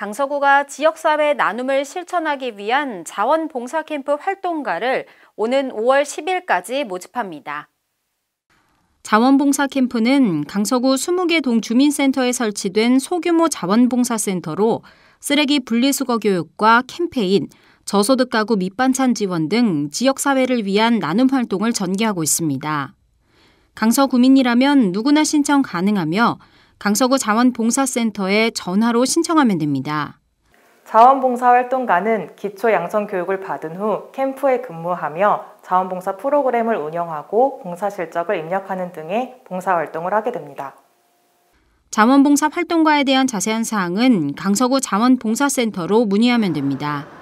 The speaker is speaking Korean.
강서구가 지역사회 나눔을 실천하기 위한 자원봉사 캠프 활동가를 오는 5월 10일까지 모집합니다. 자원봉사 캠프는 강서구 20개 동 주민센터에 설치된 소규모 자원봉사센터로 쓰레기 분리수거 교육과 캠페인, 저소득 가구 밑반찬 지원 등 지역사회를 위한 나눔 활동을 전개하고 있습니다. 강서 구민이라면 누구나 신청 가능하며 강서구 자원봉사센터에 전화로 신청하면 됩니다. 자원봉사활동가는 기초 양성 교육을 받은 후 캠프에 근무하며 자원봉사 프로그램을 운영하고 봉사 실적을 입력하는 등의 봉사활동을 하게 됩니다. 자원봉사 활동가에 대한 자세한 사항은 강서구 자원봉사센터로 문의하면 됩니다.